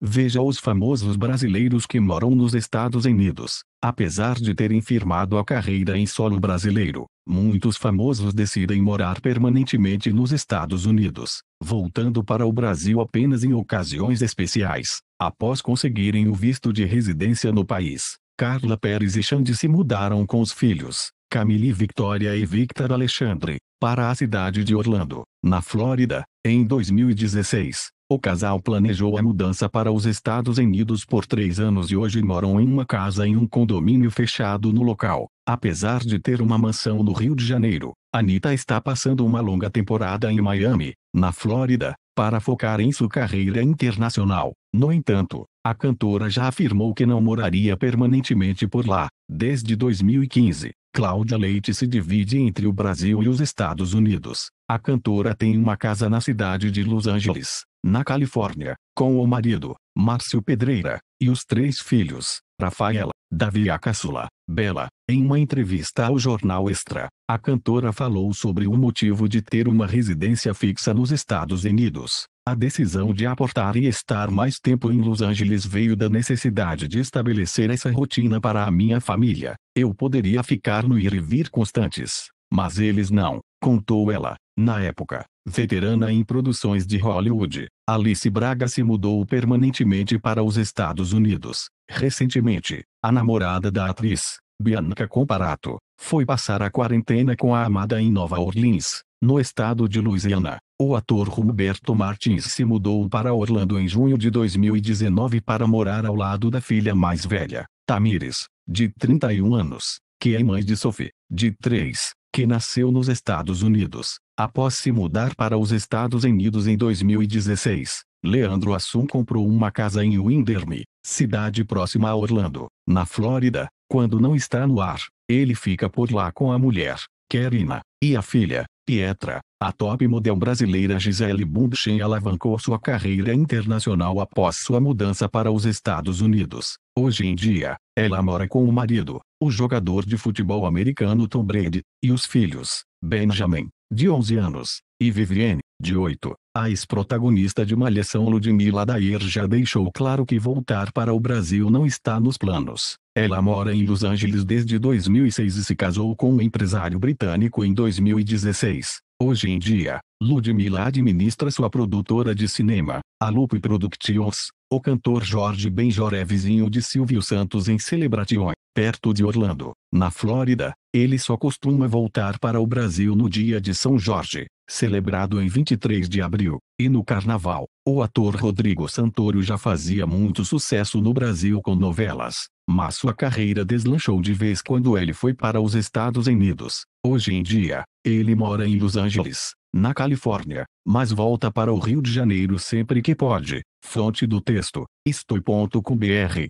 Veja os famosos brasileiros que moram nos Estados Unidos. Apesar de terem firmado a carreira em solo brasileiro, muitos famosos decidem morar permanentemente nos Estados Unidos, voltando para o Brasil apenas em ocasiões especiais, após conseguirem o visto de residência no país. Carla Pérez e Xande se mudaram com os filhos, Camille Victoria e Victor Alexandre, para a cidade de Orlando, na Flórida, em 2016, o casal planejou a mudança para os Estados Unidos por três anos e hoje moram em uma casa em um condomínio fechado no local. Apesar de ter uma mansão no Rio de Janeiro, Anita está passando uma longa temporada em Miami, na Flórida, para focar em sua carreira internacional. No entanto, a cantora já afirmou que não moraria permanentemente por lá, desde 2015. Cláudia Leite se divide entre o Brasil e os Estados Unidos. A cantora tem uma casa na cidade de Los Angeles, na Califórnia, com o marido, Márcio Pedreira, e os três filhos, Rafaela, Davi e a caçula, Bela. Em uma entrevista ao jornal Extra, a cantora falou sobre o motivo de ter uma residência fixa nos Estados Unidos. A decisão de aportar e estar mais tempo em Los Angeles veio da necessidade de estabelecer essa rotina para a minha família. Eu poderia ficar no ir e vir constantes, mas eles não, contou ela. Na época, veterana em produções de Hollywood, Alice Braga se mudou permanentemente para os Estados Unidos. Recentemente, a namorada da atriz, Bianca Comparato, foi passar a quarentena com a amada em Nova Orleans, no estado de Louisiana. O ator Roberto Martins se mudou para Orlando em junho de 2019 para morar ao lado da filha mais velha, Tamires, de 31 anos, que é mãe de Sophie, de 3, que nasceu nos Estados Unidos. Após se mudar para os Estados Unidos em 2016, Leandro Assum comprou uma casa em Windermere, cidade próxima a Orlando, na Flórida. Quando não está no ar, ele fica por lá com a mulher, Kerina, e a filha, Pietra, a top model brasileira Gisele Bundchen alavancou sua carreira internacional após sua mudança para os Estados Unidos. Hoje em dia, ela mora com o marido, o jogador de futebol americano Tom Brady, e os filhos, Benjamin, de 11 anos, e Vivienne, de 8, a ex-protagonista de Malhação Ludmila Dair já deixou claro que voltar para o Brasil não está nos planos. Ela mora em Los Angeles desde 2006 e se casou com um empresário britânico em 2016. Hoje em dia, Ludmilla administra sua produtora de cinema, a Lupe Productions. O cantor Jorge Benjor é vizinho de Silvio Santos em Celebration, perto de Orlando, na Flórida. Ele só costuma voltar para o Brasil no dia de São Jorge celebrado em 23 de abril, e no Carnaval, o ator Rodrigo Santoro já fazia muito sucesso no Brasil com novelas, mas sua carreira deslanchou de vez quando ele foi para os Estados Unidos. Hoje em dia, ele mora em Los Angeles, na Califórnia, mas volta para o Rio de Janeiro sempre que pode. Fonte do texto: estoi.com.br